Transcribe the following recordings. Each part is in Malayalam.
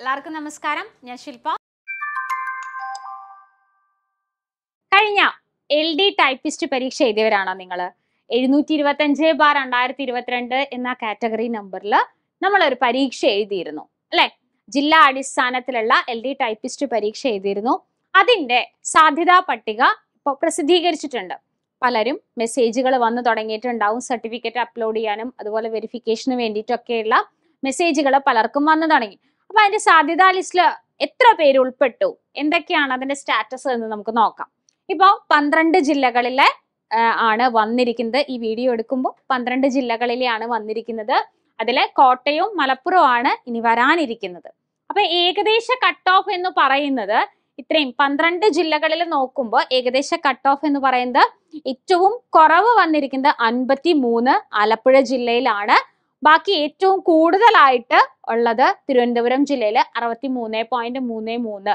എല്ലാവർക്കും നമസ്കാരം ഞാൻ ശില്പ കഴിഞ്ഞ എൽ ഡി ടൈപ്പിസ്റ്റ് പരീക്ഷ എഴുതിയവരാണോ നിങ്ങൾ എഴുന്നൂറ്റി അഞ്ച് ബാർ രണ്ടായിരത്തി ഇരുപത്തിരണ്ട് എന്ന കാറ്റഗറി നമ്പറിൽ നമ്മളൊരു പരീക്ഷ എഴുതിയിരുന്നു അല്ലെ ജില്ലാ അടിസ്ഥാനത്തിലുള്ള എൽ ഡി ടൈപ്പിസ്റ്റ് പരീക്ഷ എഴുതിയിരുന്നു അതിന്റെ സാധ്യതാ പട്ടിക ഇപ്പോൾ പ്രസിദ്ധീകരിച്ചിട്ടുണ്ട് പലരും മെസ്സേജുകൾ വന്നു തുടങ്ങിയിട്ടുണ്ടാവും സർട്ടിഫിക്കറ്റ് അപ്ലോഡ് ചെയ്യാനും അതുപോലെ വെരിഫിക്കേഷന് വേണ്ടിയിട്ടൊക്കെയുള്ള മെസ്സേജുകൾ പലർക്കും വന്നു തുടങ്ങി അപ്പൊ അതിന്റെ സാധ്യതാ ലിസ്റ്റിൽ എത്ര പേര് ഉൾപ്പെട്ടു എന്തൊക്കെയാണ് അതിന്റെ സ്റ്റാറ്റസ് എന്ന് നമുക്ക് നോക്കാം ഇപ്പൊ പന്ത്രണ്ട് ജില്ലകളിലെ ആണ് വന്നിരിക്കുന്നത് ഈ വീഡിയോ എടുക്കുമ്പോൾ പന്ത്രണ്ട് ജില്ലകളിലെയാണ് വന്നിരിക്കുന്നത് അതിൽ കോട്ടയവും മലപ്പുറവും ആണ് ഇനി വരാനിരിക്കുന്നത് അപ്പൊ ഏകദേശ കട്ട് ഓഫ് എന്ന് പറയുന്നത് ഇത്രയും പന്ത്രണ്ട് ജില്ലകളിൽ നോക്കുമ്പോൾ ഏകദേശ കട്ട് ഓഫ് എന്ന് പറയുന്നത് ഏറ്റവും കുറവ് വന്നിരിക്കുന്നത് അൻപത്തി മൂന്ന് ആലപ്പുഴ ജില്ലയിലാണ് ബാക്കി ഏറ്റവും കൂടുതലായിട്ട് ഉള്ളത് തിരുവനന്തപുരം ജില്ലയിൽ അറുപത്തി മൂന്ന് പോയിന്റ് മൂന്ന് മൂന്ന്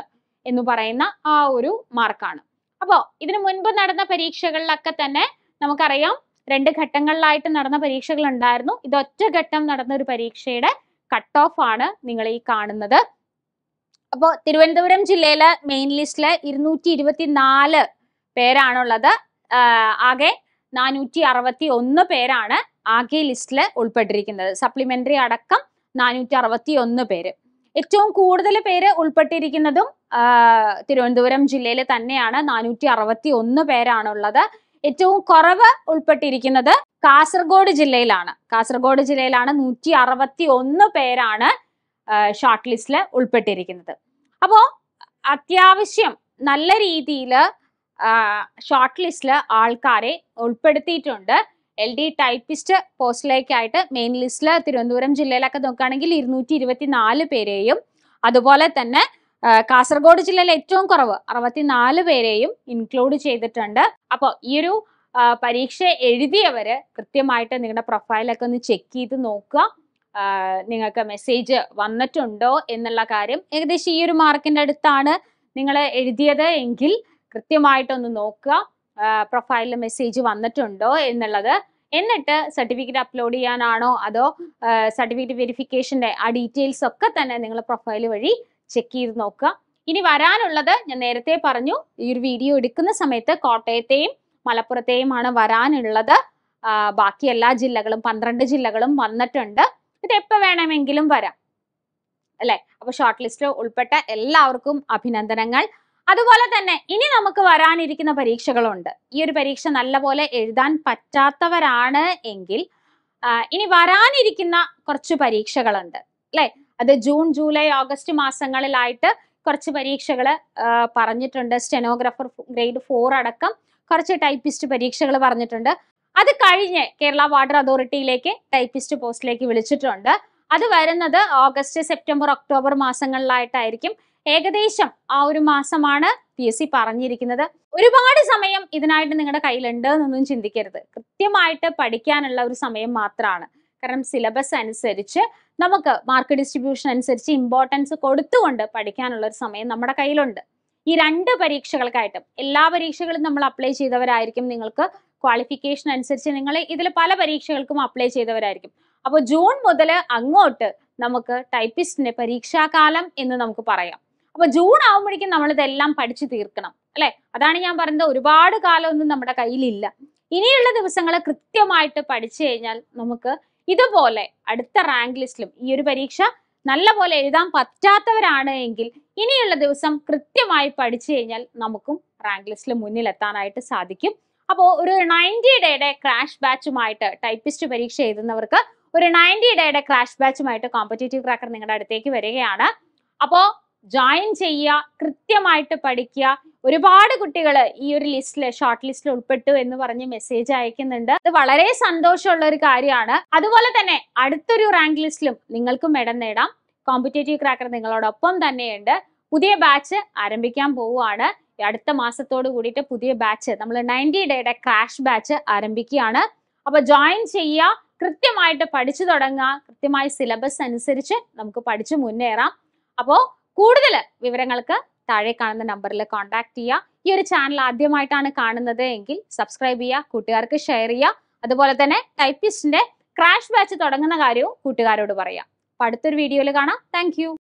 എന്ന് പറയുന്ന ആ ഒരു മാർക്കാണ് അപ്പോൾ ഇതിനു മുൻപ് നടന്ന പരീക്ഷകളിലൊക്കെ തന്നെ നമുക്കറിയാം രണ്ട് ഘട്ടങ്ങളിലായിട്ട് നടന്ന പരീക്ഷകൾ ഉണ്ടായിരുന്നു ഇത് ഒറ്റ ഘട്ടം നടന്ന ഒരു പരീക്ഷയുടെ കട്ട് ഓഫ് ആണ് നിങ്ങൾ ഈ കാണുന്നത് അപ്പോൾ തിരുവനന്തപുരം ജില്ലയിലെ മെയിൻ ലിസ്റ്റിൽ ഇരുന്നൂറ്റി ഇരുപത്തി നാല് പേരാണുള്ളത് ആകെ നാനൂറ്റി അറുപത്തി ഒന്ന് പേരാണ് ആകെ ലിസ്റ്റിൽ ഉൾപ്പെട്ടിരിക്കുന്നത് സപ്ലിമെന്ററി അടക്കം നാനൂറ്റി അറുപത്തി ഒന്ന് പേര് ഏറ്റവും കൂടുതൽ പേര് ഉൾപ്പെട്ടിരിക്കുന്നതും തിരുവനന്തപുരം ജില്ലയിൽ തന്നെയാണ് നാനൂറ്റി അറുപത്തി ഒന്ന് പേരാണുള്ളത് ഏറ്റവും കുറവ് ഉൾപ്പെട്ടിരിക്കുന്നത് കാസർഗോഡ് ജില്ലയിലാണ് കാസർഗോഡ് ജില്ലയിലാണ് നൂറ്റി അറുപത്തി ഒന്ന് പേരാണ് ഷോർട്ട് ലിസ്റ്റിൽ ഉൾപ്പെട്ടിരിക്കുന്നത് അപ്പോൾ അത്യാവശ്യം നല്ല രീതിയിൽ ഷോർട്ട് ലിസ്റ്റിൽ ആൾക്കാരെ ഉൾപ്പെടുത്തിയിട്ടുണ്ട് എൽ ഡി ടൈപ്പിസ്റ്റ് പോസ്റ്റിലേക്കായിട്ട് മെയിൻ ലിസ്റ്റിൽ തിരുവനന്തപുരം ജില്ലയിലൊക്കെ നോക്കുകയാണെങ്കിൽ ഇരുന്നൂറ്റി നാല് പേരെയും അതുപോലെ തന്നെ കാസർഗോഡ് ജില്ലയിൽ ഏറ്റവും കുറവ് അറുപത്തിനാല് പേരെയും ഇൻക്ലൂഡ് ചെയ്തിട്ടുണ്ട് അപ്പോൾ ഈ ഒരു പരീക്ഷ എഴുതിയവര് കൃത്യമായിട്ട് നിങ്ങളുടെ പ്രൊഫൈലൊക്കെ ഒന്ന് ചെക്ക് ചെയ്ത് നോക്കുക നിങ്ങൾക്ക് മെസ്സേജ് വന്നിട്ടുണ്ടോ എന്നുള്ള കാര്യം ഏകദേശം ഈ ഒരു മാർക്കിൻ്റെ അടുത്താണ് നിങ്ങൾ എഴുതിയത് എങ്കിൽ കൃത്യമായിട്ടൊന്ന് നോക്കുക പ്രൊഫൈലിൽ മെസ്സേജ് വന്നിട്ടുണ്ടോ എന്നുള്ളത് എന്നിട്ട് സർട്ടിഫിക്കറ്റ് അപ്ലോഡ് ചെയ്യാനാണോ അതോ സർട്ടിഫിക്കറ്റ് വെരിഫിക്കേഷൻ്റെ ആ ഡീറ്റെയിൽസ് ഒക്കെ തന്നെ നിങ്ങൾ പ്രൊഫൈൽ വഴി ചെക്ക് ചെയ്ത് നോക്കുക ഇനി വരാനുള്ളത് ഞാൻ നേരത്തെ പറഞ്ഞു ഈ ഒരു വീഡിയോ എടുക്കുന്ന സമയത്ത് കോട്ടയത്തെയും മലപ്പുറത്തെയുമാണ് വരാനുള്ളത് ബാക്കി എല്ലാ ജില്ലകളും പന്ത്രണ്ട് ജില്ലകളും വന്നിട്ടുണ്ട് ഇത് എപ്പോൾ വേണമെങ്കിലും വരാം അല്ലേ അപ്പോൾ ഷോർട്ട് ലിസ്റ്റിൽ ഉൾപ്പെട്ട എല്ലാവർക്കും അഭിനന്ദനങ്ങൾ അതുപോലെ തന്നെ ഇനി നമുക്ക് വരാനിരിക്കുന്ന പരീക്ഷകളുണ്ട് ഈ ഒരു പരീക്ഷ നല്ലപോലെ എഴുതാൻ പറ്റാത്തവരാണ് എങ്കിൽ ഇനി വരാനിരിക്കുന്ന കുറച്ച് പരീക്ഷകളുണ്ട് അല്ലെ അത് ജൂൺ ജൂലൈ ഓഗസ്റ്റ് മാസങ്ങളിലായിട്ട് കുറച്ച് പരീക്ഷകൾ പറഞ്ഞിട്ടുണ്ട് സ്റ്റെനോഗ്രാഫർ ഗ്രേഡ് ഫോർ അടക്കം കുറച്ച് ടൈപ്പിസ്റ്റ് പരീക്ഷകൾ പറഞ്ഞിട്ടുണ്ട് അത് കഴിഞ്ഞ് കേരള വാട്ടർ അതോറിറ്റിയിലേക്ക് ടൈപ്പിസ്റ്റ് പോസ്റ്റിലേക്ക് വിളിച്ചിട്ടുണ്ട് അത് വരുന്നത് ഓഗസ്റ്റ് സെപ്റ്റംബർ ഒക്ടോബർ മാസങ്ങളിലായിട്ടായിരിക്കും ഏകദേശം ആ ഒരു മാസമാണ് പി എസ് സി പറഞ്ഞിരിക്കുന്നത് ഒരുപാട് സമയം ഇതിനായിട്ട് നിങ്ങളുടെ കയ്യിലുണ്ട് എന്നൊന്നും ചിന്തിക്കരുത് കൃത്യമായിട്ട് പഠിക്കാനുള്ള ഒരു സമയം മാത്രമാണ് കാരണം സിലബസ് അനുസരിച്ച് നമുക്ക് മാർക്ക് ഡിസ്ട്രിബ്യൂഷൻ അനുസരിച്ച് ഇമ്പോർട്ടൻസ് കൊടുത്തുകൊണ്ട് പഠിക്കാനുള്ള ഒരു സമയം നമ്മുടെ കയ്യിലുണ്ട് ഈ രണ്ട് പരീക്ഷകൾക്കായിട്ടും എല്ലാ പരീക്ഷകളും നമ്മൾ അപ്ലൈ ചെയ്തവരായിരിക്കും നിങ്ങൾക്ക് ക്വാളിഫിക്കേഷൻ അനുസരിച്ച് നിങ്ങൾ ഇതിൽ പല പരീക്ഷകൾക്കും അപ്ലൈ ചെയ്തവരായിരിക്കും അപ്പോൾ ജൂൺ മുതൽ അങ്ങോട്ട് നമുക്ക് ടൈപ്പിസ്റ്റിന്റെ പരീക്ഷാകാലം എന്ന് നമുക്ക് പറയാം അപ്പൊ ജൂൺ ആവുമ്പോഴേക്കും നമ്മൾ ഇതെല്ലാം പഠിച്ചു തീർക്കണം അല്ലെ അതാണ് ഞാൻ പറഞ്ഞത് ഒരുപാട് കാലമൊന്നും നമ്മുടെ കയ്യിലില്ല ഇനിയുള്ള ദിവസങ്ങൾ കൃത്യമായിട്ട് പഠിച്ചു കഴിഞ്ഞാൽ നമുക്ക് ഇതുപോലെ അടുത്ത റാങ്ക് ലിസ്റ്റിലും ഈ ഒരു പരീക്ഷ നല്ല പോലെ എഴുതാൻ പറ്റാത്തവരാണ് എങ്കിൽ ഇനിയുള്ള ദിവസം കൃത്യമായി പഠിച്ചു കഴിഞ്ഞാൽ നമുക്കും റാങ്ക് ലിസ്റ്റിൽ മുന്നിലെത്താനായിട്ട് സാധിക്കും അപ്പോൾ ഒരു നയൻറ്റി ഡേയുടെ ക്രാഷ് ബാച്ചുമായിട്ട് ടൈപ്പിസ്റ്റ് പരീക്ഷ എഴുതുന്നവർക്ക് ഒരു നയൻറ്റി ഡേയുടെ ക്രാഷ് ബാച്ചുമായിട്ട് കോമ്പറ്റേറ്റീവ് ക്രാക്കർ നിങ്ങളുടെ അടുത്തേക്ക് വരികയാണ് അപ്പോൾ ജോയിൻ ചെയ്യുക കൃത്യമായിട്ട് പഠിക്കുക ഒരുപാട് കുട്ടികൾ ഈ ഒരു ലിസ്റ്റിൽ ഷോർട്ട് ലിസ്റ്റിൽ ഉൾപ്പെട്ടു എന്ന് പറഞ്ഞ് മെസ്സേജ് അയക്കുന്നുണ്ട് അത് വളരെ സന്തോഷമുള്ള ഒരു കാര്യമാണ് അതുപോലെ തന്നെ അടുത്തൊരു റാങ്ക് ലിസ്റ്റിലും നിങ്ങൾക്ക് മെഡം നേടാം കോമ്പറ്റേറ്റീവ് ക്രാക്കർ നിങ്ങളോടൊപ്പം തന്നെയുണ്ട് പുതിയ ബാച്ച് ആരംഭിക്കാൻ പോവുകയാണ് അടുത്ത മാസത്തോട് കൂടിയിട്ട് പുതിയ ബാച്ച് നമ്മൾ നയൻറ്റി ഡേയുടെ ക്രാഷ് ബാച്ച് ആരംഭിക്കുകയാണ് അപ്പോൾ ജോയിൻ ചെയ്യുക കൃത്യമായിട്ട് പഠിച്ചു തുടങ്ങുക കൃത്യമായി സിലബസ് അനുസരിച്ച് നമുക്ക് പഠിച്ചു മുന്നേറാം അപ്പോൾ കൂടുതൽ വിവരങ്ങൾക്ക് താഴെ കാണുന്ന നമ്പറിൽ കോൺടാക്ട് ചെയ്യുക ഈ ഒരു ചാനൽ ആദ്യമായിട്ടാണ് കാണുന്നത് എങ്കിൽ സബ്സ്ക്രൈബ് ചെയ്യുക കൂട്ടുകാർക്ക് ഷെയർ ചെയ്യുക അതുപോലെ തന്നെ ടൈപ്പിസ്റ്റിന്റെ ക്രാഷ് ബാച്ച് തുടങ്ങുന്ന കാര്യവും കൂട്ടുകാരോട് പറയാം അപ്പൊ അടുത്തൊരു വീഡിയോയിൽ കാണാം താങ്ക്